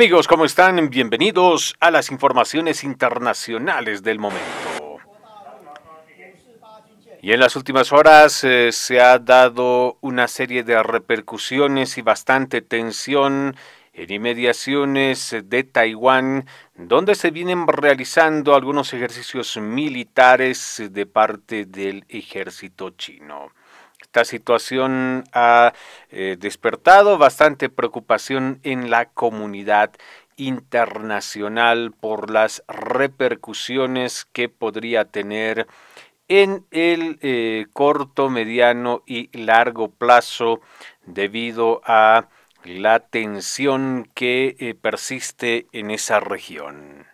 Amigos, ¿cómo están? Bienvenidos a las informaciones internacionales del momento. Y en las últimas horas eh, se ha dado una serie de repercusiones y bastante tensión en inmediaciones de Taiwán, donde se vienen realizando algunos ejercicios militares de parte del ejército chino. Esta situación ha eh, despertado bastante preocupación en la comunidad internacional por las repercusiones que podría tener en el eh, corto, mediano y largo plazo debido a la tensión que eh, persiste en esa región.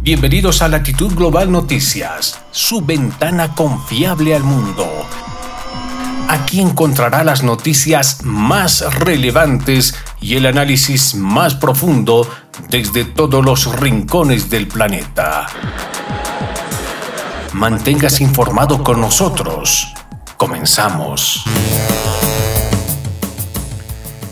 Bienvenidos a Latitud Global Noticias, su ventana confiable al mundo. Aquí encontrará las noticias más relevantes y el análisis más profundo desde todos los rincones del planeta. Manténgase informado con nosotros. Comenzamos.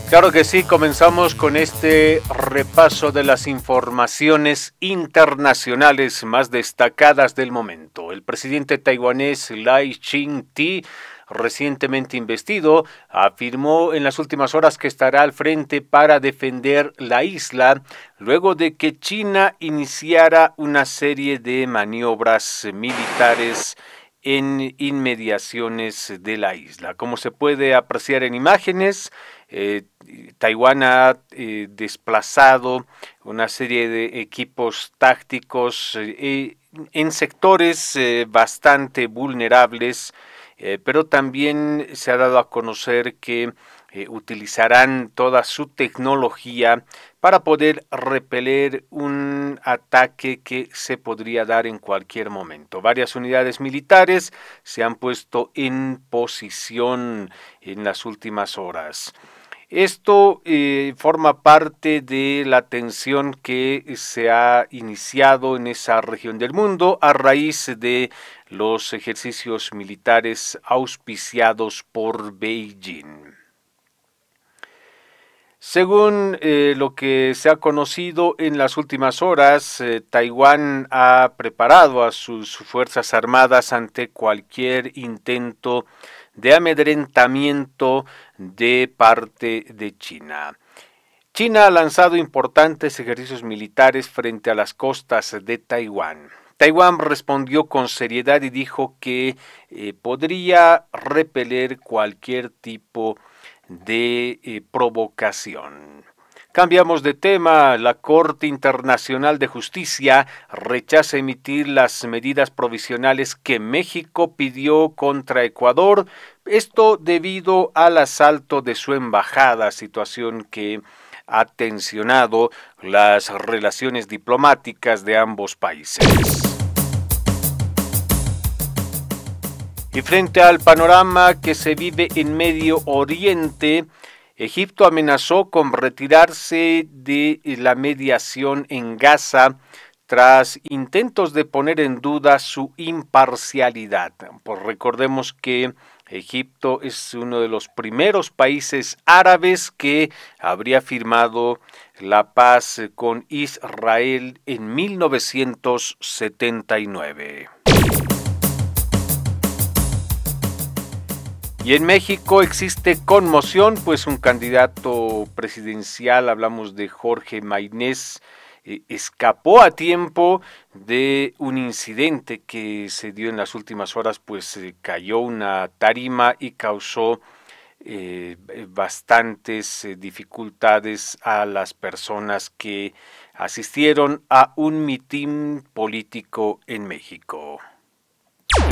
Claro que sí, comenzamos con este repaso de las informaciones internacionales más destacadas del momento. El presidente taiwanés Lai Ching-ti recientemente investido, afirmó en las últimas horas que estará al frente para defender la isla luego de que China iniciara una serie de maniobras militares en inmediaciones de la isla. Como se puede apreciar en imágenes, eh, Taiwán ha eh, desplazado una serie de equipos tácticos eh, en sectores bastante vulnerables, pero también se ha dado a conocer que eh, utilizarán toda su tecnología para poder repeler un ataque que se podría dar en cualquier momento. Varias unidades militares se han puesto en posición en las últimas horas. Esto eh, forma parte de la tensión que se ha iniciado en esa región del mundo a raíz de los ejercicios militares auspiciados por Beijing. Según eh, lo que se ha conocido en las últimas horas, eh, Taiwán ha preparado a sus Fuerzas Armadas ante cualquier intento de amedrentamiento de parte de China. China ha lanzado importantes ejercicios militares frente a las costas de Taiwán. Taiwán respondió con seriedad y dijo que eh, podría repeler cualquier tipo de de eh, provocación. Cambiamos de tema. La Corte Internacional de Justicia rechaza emitir las medidas provisionales que México pidió contra Ecuador. Esto debido al asalto de su embajada, situación que ha tensionado las relaciones diplomáticas de ambos países. Y frente al panorama que se vive en Medio Oriente, Egipto amenazó con retirarse de la mediación en Gaza tras intentos de poner en duda su imparcialidad. Pues recordemos que Egipto es uno de los primeros países árabes que habría firmado la paz con Israel en 1979. Y en México existe conmoción, pues un candidato presidencial, hablamos de Jorge Mainés, eh, escapó a tiempo de un incidente que se dio en las últimas horas, pues eh, cayó una tarima y causó eh, bastantes dificultades a las personas que asistieron a un mitin político en México.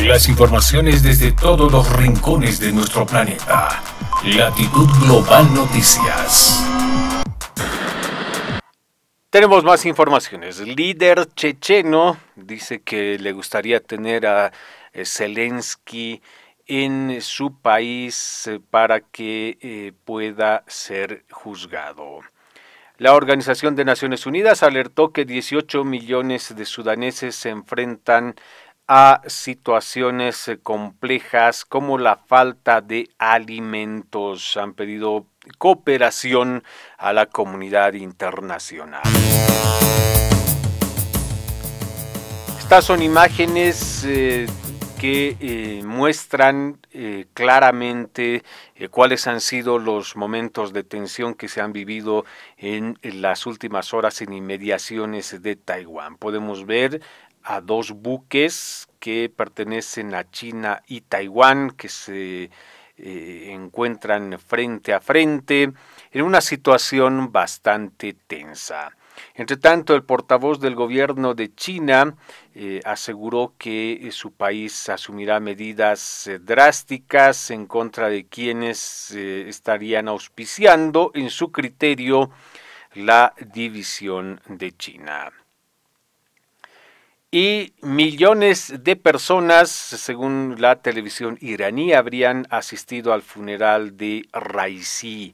Las informaciones desde todos los rincones de nuestro planeta. Latitud Global Noticias. Tenemos más informaciones. Líder checheno dice que le gustaría tener a eh, Zelensky en su país eh, para que eh, pueda ser juzgado. La Organización de Naciones Unidas alertó que 18 millones de sudaneses se enfrentan a situaciones eh, complejas como la falta de alimentos. Han pedido cooperación a la comunidad internacional. Estas son imágenes eh, que eh, muestran claramente cuáles han sido los momentos de tensión que se han vivido en, en las últimas horas en inmediaciones de Taiwán. Podemos ver a dos buques que pertenecen a China y Taiwán, que se eh, encuentran frente a frente en una situación bastante tensa. Entre tanto, el portavoz del gobierno de China eh, aseguró que eh, su país asumirá medidas drásticas en contra de quienes estarían auspiciando, en su criterio, la división de China y millones de personas, según la televisión iraní, habrían asistido al funeral de Raisi.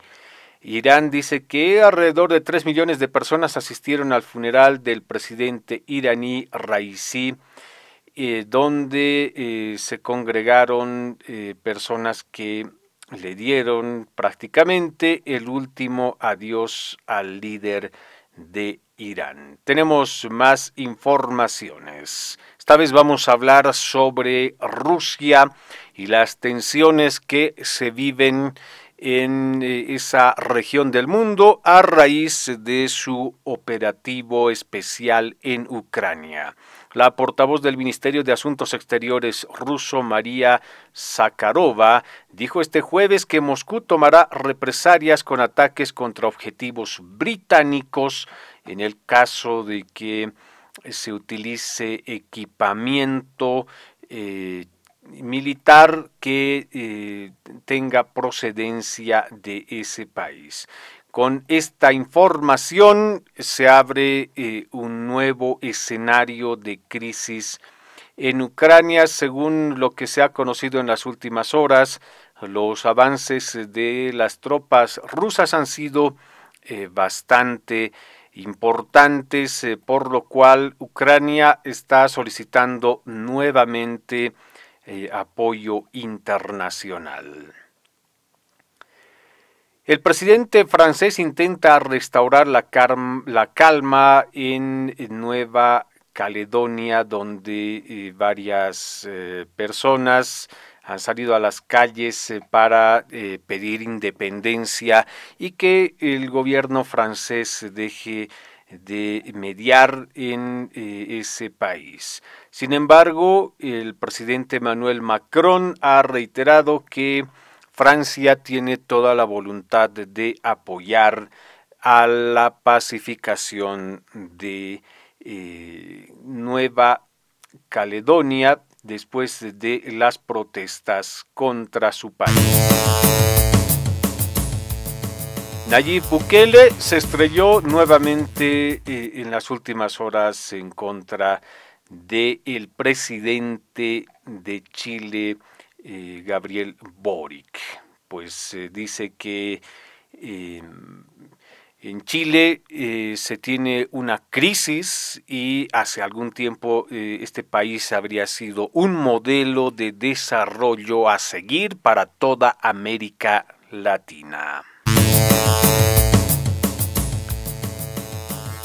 Irán dice que alrededor de 3 millones de personas asistieron al funeral del presidente iraní Raisi, eh, donde eh, se congregaron eh, personas que le dieron prácticamente el último adiós al líder de Irán. Tenemos más informaciones. Esta vez vamos a hablar sobre Rusia y las tensiones que se viven en eh, esa región del mundo a raíz de su operativo especial en Ucrania. La portavoz del Ministerio de Asuntos Exteriores ruso, María Zakharova, dijo este jueves que Moscú tomará represalias con ataques contra objetivos británicos en el caso de que eh, se utilice equipamiento eh, militar que eh, tenga procedencia de ese país. Con esta información se abre un nuevo escenario de crisis en Ucrania, según lo que se ha conocido en las últimas horas. Los avances de las tropas rusas han sido bastante importantes, eh, por lo cual Ucrania está solicitando nuevamente eh, apoyo internacional. El presidente francés intenta restaurar la, calma en Nueva Caledonia, donde eh, varias personas han salido a las calles eh, para eh, pedir independencia y que el gobierno francés deje de mediar en eh, ese país. Sin embargo, el presidente Emmanuel Macron ha reiterado que Francia tiene toda la voluntad de apoyar a la pacificación de Nueva Caledonia, después de las protestas contra su país. Nayib Bukele se estrelló nuevamente eh, en las últimas horas en contra del presidente de Chile, eh, Gabriel Boric. Pues eh, dice que en Chile eh, se tiene una crisis y hace algún tiempo eh, este país habría sido un modelo de desarrollo a seguir para toda América Latina.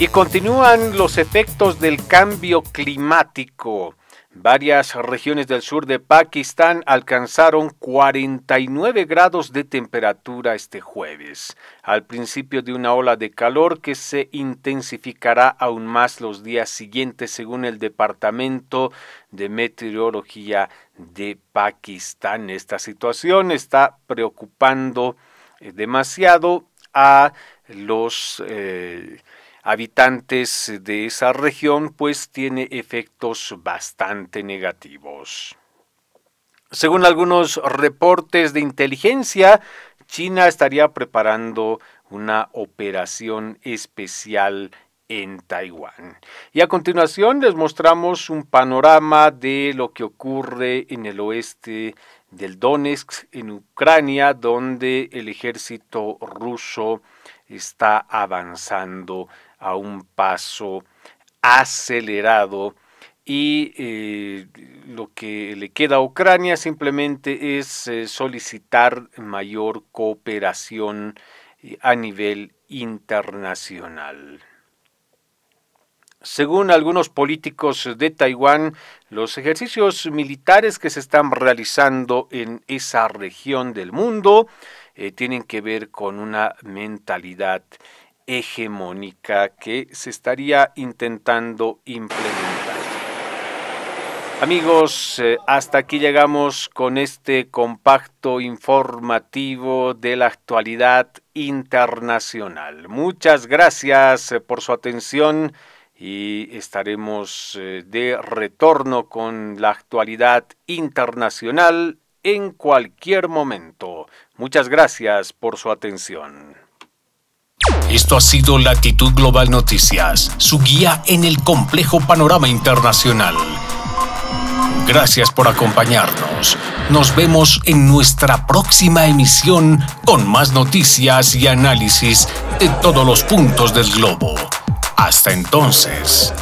Y continúan los efectos del cambio climático. Varias regiones del sur de Pakistán alcanzaron 49 grados de temperatura este jueves, al principio de una ola de calor que se intensificará aún más los días siguientes según el Departamento de Meteorología de Pakistán. Esta situación está preocupando eh, demasiado a los... Eh, habitantes de esa región, pues tiene efectos bastante negativos. Según algunos reportes de inteligencia, China estaría preparando una operación especial en Taiwán. Y a continuación les mostramos un panorama de lo que ocurre en el oeste del Donetsk en Ucrania, donde el ejército ruso está avanzando a un paso acelerado y eh, lo que le queda a Ucrania simplemente es eh, solicitar mayor cooperación eh, a nivel internacional. Según algunos políticos de Taiwán, los ejercicios militares que se están realizando en esa región del mundo eh, tienen que ver con una mentalidad hegemónica que se estaría intentando implementar. Amigos, eh, hasta aquí llegamos con este compacto informativo de la actualidad internacional. Muchas gracias eh, por su atención y estaremos eh, de retorno con la actualidad internacional en cualquier momento. Muchas gracias por su atención. Esto ha sido Latitud Global Noticias, su guía en el complejo panorama internacional. Gracias por acompañarnos. Nos vemos en nuestra próxima emisión con más noticias y análisis de todos los puntos del globo. Hasta entonces.